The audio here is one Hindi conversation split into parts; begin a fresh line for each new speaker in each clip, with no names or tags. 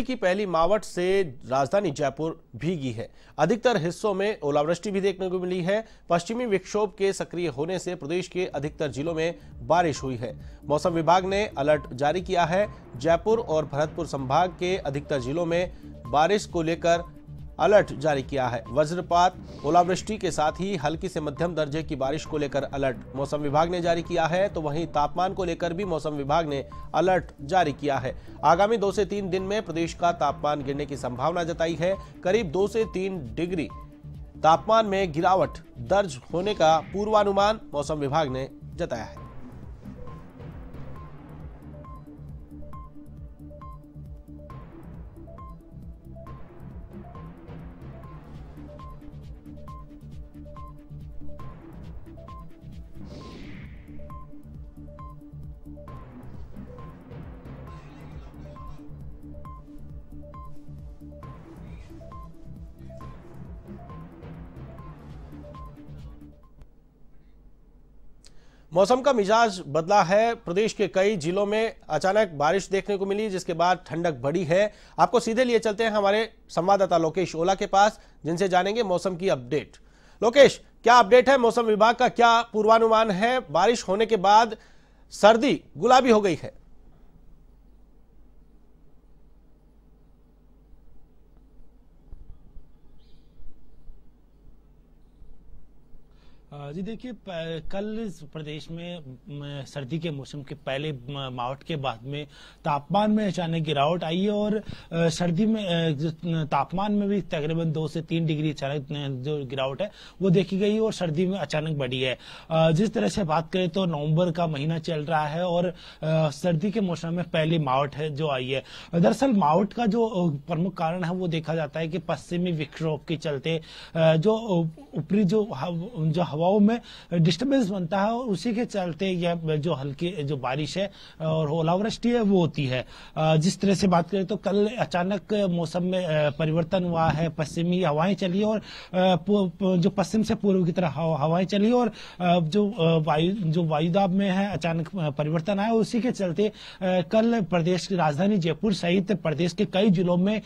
सर्दी की पहली मावट से राजधानी जयपुर भीगी है अधिकतर हिस्सों में ओलावृष्टि भी देखने को मिली है पश्चिमी विक्षोभ के सक्रिय होने से प्रदेश के अधिकतर जिलों में बारिश हुई है मौसम विभाग ने अलर्ट जारी किया है जयपुर और भरतपुर संभाग के अधिकतर जिलों में बारिश को लेकर अलर्ट जारी किया है वज्रपात ओलावृष्टि के साथ ही हल्की से मध्यम दर्जे की बारिश को लेकर अलर्ट मौसम विभाग ने जारी किया है तो वहीं तापमान को लेकर भी मौसम विभाग ने अलर्ट जारी किया है आगामी दो से तीन दिन में प्रदेश का तापमान गिरने की संभावना जताई है करीब दो से तीन डिग्री तापमान में गिरावट दर्ज होने का पूर्वानुमान मौसम विभाग ने जताया है मौसम का मिजाज बदला है प्रदेश के कई जिलों में अचानक बारिश देखने को मिली जिसके बाद ठंडक बढ़ी है आपको सीधे लिए चलते हैं हमारे संवाददाता लोकेश ओला के पास जिनसे जानेंगे मौसम की अपडेट लोकेश क्या अपडेट है मौसम विभाग का क्या पूर्वानुमान है बारिश होने के बाद सर्दी गुलाबी हो गई है
जी देखिए कल प्रदेश में सर्दी के मौसम के पहले मावट के बाद में तापमान में अचानक गिरावट आई है और सर्दी में तापमान में भी तकरीबन दो से तीन डिग्री अचानक जो गिरावट है वो देखी गई और सर्दी में अचानक बढ़ी है जिस तरह से बात करें तो नवंबर का महीना चल रहा है और सर्दी के मौसम में पहली मावट है जो आई है दरअसल मावट का जो प्रमुख कारण है वो देखा जाता है कि पश्चिमी विक्षोभ के चलते जो ऊपरी जो जो हवा हवाओं में डिस्टर्बेंस बनता है और उसी के चलते यह जो हल्की जो बारिश है और ओलावृष्टि है वो होती है जिस तरह से बात करें तो कल अचानक मौसम में परिवर्तन हुआ है पश्चिमी हवाएं चली और जो पश्चिम से पूर्व की तरह हवाएं चली और जो वायु जो वायुदाब में है अचानक परिवर्तन आया उसी के चलते कल प्रदेश की राजधानी जयपुर सहित प्रदेश के कई जिलों में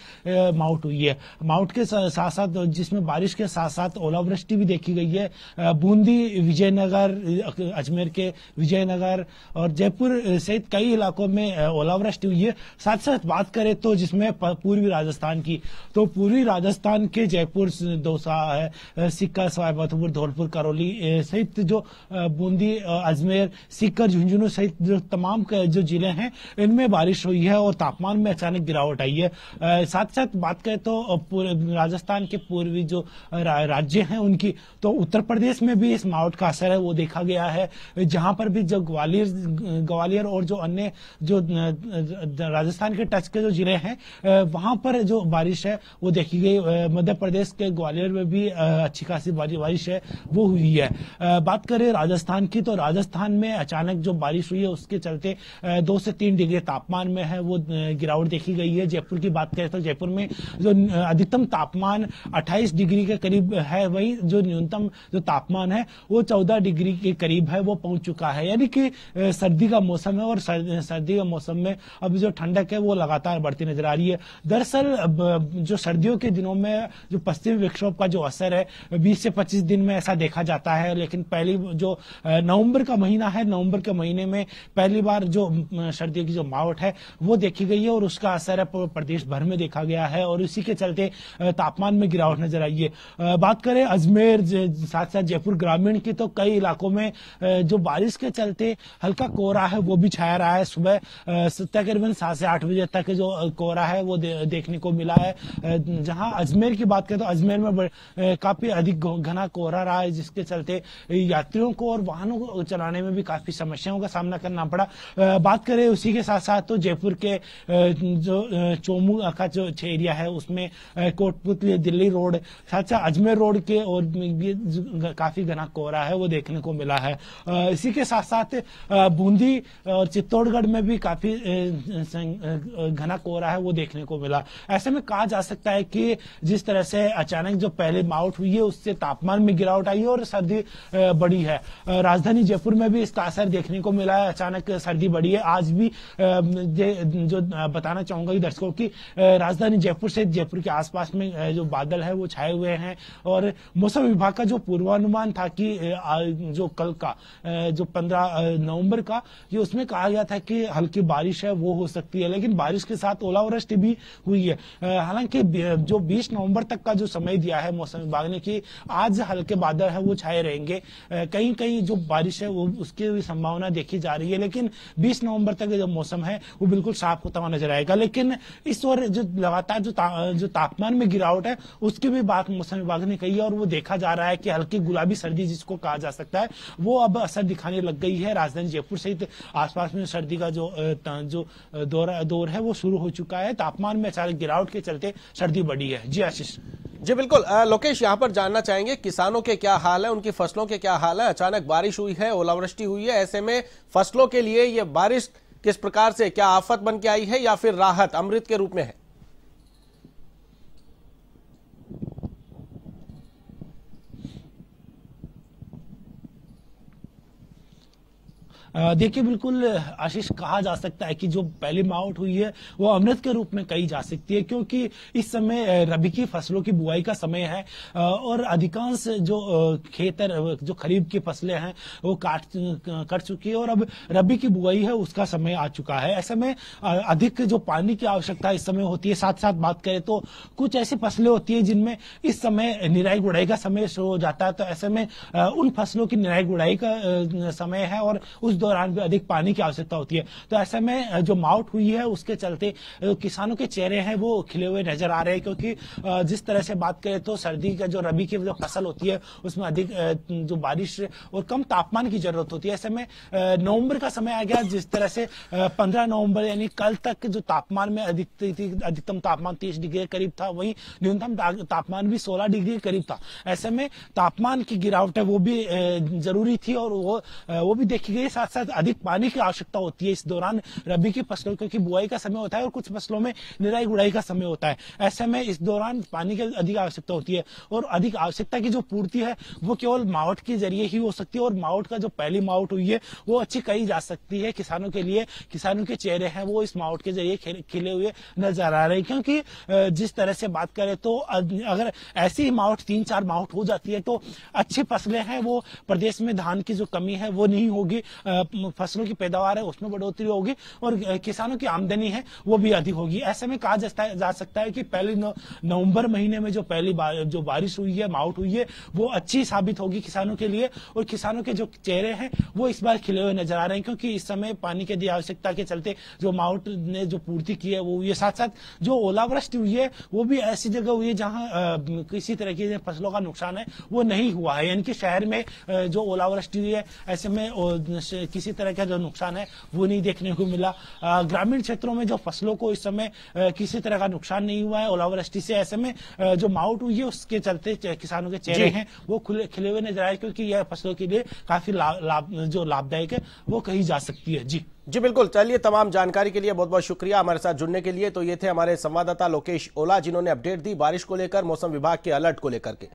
माउट हुई है माउट के साथ साथ जिसमें बारिश के साथ साथ ओलावृष्टि भी देखी गई है बूंदी विजयनगर अजमेर के विजयनगर और जयपुर सहित कई इलाकों में ओलावृष्टि हुई है साथ साथ बात करें तो जिसमें पूर्वी राजस्थान की तो पूर्वी राजस्थान के जयपुर दौसा है सिक्का सवाई धौलपुर करौली सहित जो बूंदी अजमेर सीकर झुंझुनू सहित जो तमाम जो जिले हैं इनमें बारिश हुई है और तापमान में अचानक गिरावट आई है साथ साथ बात करें तो राजस्थान के पूर्वी जो राज्य हैं उनकी तो उत्तर प्रदेश में में भी इस माउट का असर है वो देखा गया है जहां पर भी जो ग्वालियर ग्वालियर और जो अन्य जो राजस्थान के टच के जो जिले हैं वहां पर जो बारिश है वो देखी गई मध्य प्रदेश के ग्वालियर में भी अच्छी खासी बारिश है वो हुई है बात करें राजस्थान की तो राजस्थान में अचानक जो बारिश हुई है उसके चलते दो से तीन डिग्री तापमान में है वो गिरावट देखी गई है जयपुर की बात करें तो जयपुर में जो अधिकतम तापमान अट्ठाईस डिग्री के करीब है वही जो न्यूनतम जो तापमान तापमान है वो चौदह डिग्री के करीब है वो पहुंच चुका है यानी कि सर्दी का मौसम है और सर्दी के मौसम में अब जो ठंडक है वो लगातार बढ़ती नजर आ रही है दरअसल जो सर्दियों के दिनों में जो पश्चिमी विक्षोभ का जो असर है बीस से पच्चीस दिन में ऐसा देखा जाता है लेकिन पहली जो नवंबर का महीना है नवंबर के महीने में पहली बार जो सर्दियों की जो मावट है वो देखी गई है और उसका असर है प्रदेश भर में देखा गया है और इसी के चलते तापमान में गिरावट नजर आई है बात करें अजमेर साथ साथ जयपुर जबलपुर ग्रामीण की तो कई इलाकों में जो बारिश के चलते हल्का कोहरा है वो भी छाया रहा है सुबह तकरीबन सात से आठ बजे तक जो कोहरा है वो दे, देखने को मिला है जहां अजमेर की बात करें तो अजमेर में काफी अधिक घना कोहरा रहा है जिसके चलते यात्रियों को और वाहनों को चलाने में भी काफी समस्याओं का सामना करना पड़ा बात करें उसी के साथ साथ तो जयपुर के जो चोमू का जो एरिया है उसमें कोटपुतली दिल्ली रोड साथ साथ अजमेर रोड के और काफी काफी घना कोहरा है वो देखने को मिला है इसी के साथ साथ बूंदी और चित्तौड़गढ़ में भी काफी घना कोहरा है वो देखने को मिला ऐसे में कहा जा सकता है कि जिस तरह से अचानक जो पहले माउट हुई है उससे तापमान में गिरावट आई है और सर्दी बढ़ी है राजधानी जयपुर में भी इसका असर देखने को मिला है अचानक सर्दी बढ़ी है आज भी जो बताना चाहूंगा दर्शकों की राजधानी जयपुर से जयपुर के आसपास में जो बादल है वो छाए हुए हैं और मौसम विभाग का जो पूर्वानुमान अनुमान था कि जो कल का जो 15 नवंबर का ये उसमें कहा गया था कि हल्की बारिश है वो हो सकती है लेकिन बारिश के साथ ओलावृष्टि भी हुई है हालांकि जो 20 नवंबर तक का जो समय दिया है मौसम विभाग ने की आज हल्के बादल है वो छाए रहेंगे कहीं कहीं जो बारिश है वो उसकी भी संभावना देखी जा रही है लेकिन बीस नवम्बर तक जो मौसम है वो बिल्कुल साफ होता हुआ नजर आएगा लेकिन इस और जो लगातार जो ता, जो तापमान में गिरावट है उसकी भी बात मौसम विभाग ने कही है और वो देखा जा रहा है कि हल्की गुलाबी भी सर्दी जिसको कहा जा सकता है वो अब असर दिखाने लग गई है राजधानी जयपुर सहित आसपास में सर्दी का जो जो दौर दौर है वो शुरू हो चुका है तापमान में अचानक गिरावट के चलते सर्दी बढ़ी है जी आशीष जी बिल्कुल लोकेश यहाँ पर जानना चाहेंगे किसानों
के क्या हाल है उनकी फसलों के क्या हाल है अचानक बारिश हुई है ओलावृष्टि हुई है ऐसे में फसलों के लिए ये बारिश किस प्रकार से क्या आफत बन के आई है या फिर राहत अमृत के रूप में है
देखिए बिल्कुल आशीष कहा जा सकता है कि जो पहली माउट हुई है वो अमृत के रूप में कही जा सकती है क्योंकि इस समय रबी की फसलों की बुआई का समय है और अधिकांश जो खेत जो खरीफ की फसलें हैं वो काट कर चुकी है और अब रबी की बुआई है उसका समय आ चुका है ऐसे में अधिक जो पानी की आवश्यकता इस समय होती है साथ साथ बात करें तो कुछ ऐसी फसलें होती है जिनमें इस समय निराई गुड़ाई का समय हो जाता है तो ऐसे में उन फसलों की निराई गुड़ाई का समय है और उस दौरान भी अधिक पानी की आवश्यकता होती है तो ऐसे में जो माउट हुई है उसके चलते किसानों के चेहरे हैं वो खिले हुए नजर आ रहे हैं क्योंकि जिस तरह से बात करें तो सर्दी का जो रबी की जो फसल होती है उसमें अधिक जो बारिश और कम तापमान की जरूरत होती है ऐसे में नवंबर का समय आ गया जिस तरह से पंद्रह नवंबर यानी कल तक जो तापमान में अधिकतम तापमान तीस डिग्री करीब था वही न्यूनतम तापमान भी सोलह डिग्री करीब था ऐसे में तापमान की गिरावट है वो भी जरूरी थी और वो वो भी देखी गई साथ साथ अधिक पानी की आवश्यकता होती है इस दौरान रबी की फसलों क्योंकि बुआई का समय होता है और कुछ फसलों में निराई गुड़ाई का समय होता है ऐसे में इस दौरान पानी की अधिक आवश्यकता होती है और अधिक आवश्यकता की जो पूर्ति है वो केवल मावट के जरिए ही हो सकती है और मावट का जो पहली मावट हुई है वो अच्छी कही जा सकती है किसानों के लिए किसानों के चेहरे हैं वो इस मावट के जरिए खिले हुए नजर आ रहे हैं क्योंकि जिस तरह से बात करें तो अगर ऐसी ही मावट तीन चार मावट हो जाती है तो अच्छी फसलें हैं वो प्रदेश में धान की जो कमी है वो नहीं होगी फसलों की पैदावार है उसमें बढ़ोतरी होगी और किसानों की आमदनी है वो भी अधिक होगी ऐसे में कहा जा सकता है कि पहले नवंबर महीने में जो पहली बार, जो बारिश हुई है माउट हुई है वो अच्छी साबित होगी किसानों के लिए और किसानों के जो चेहरे हैं वो इस बार खिले हुए नजर आ रहे हैं क्योंकि इस समय पानी की आवश्यकता के चलते जो माउट ने जो पूर्ति की है वो ये साथ साथ जो ओलावृष्टि हुई है वो भी ऐसी जगह हुई है जहां किसी तरह की फसलों का नुकसान है वो नहीं हुआ है यानी कि शहर में जो ओलावृष्टि हुई है ऐसे में किसी तरह का जो नुकसान है वो नहीं देखने को मिला ग्रामीण क्षेत्रों में जो फसलों को इस समय किसी तरह का नुकसान नहीं हुआ है ओलावृष्टि से ऐसे में जो माउट हुई है उसके चलते किसानों के चेहरे हैं वो खुले खिले हुए नजर आए क्योंकि यह फसलों के लिए काफी लाभ ला, जो लाभदायक है वो कही जा सकती है जी जी बिल्कुल चलिए तमाम जानकारी के लिए बहुत बहुत शुक्रिया हमारे साथ जुड़ने के लिए
तो ये थे हमारे संवाददाता लोकेश ओला जिन्होंने अपडेट दी बारिश को लेकर मौसम विभाग के अलर्ट को लेकर के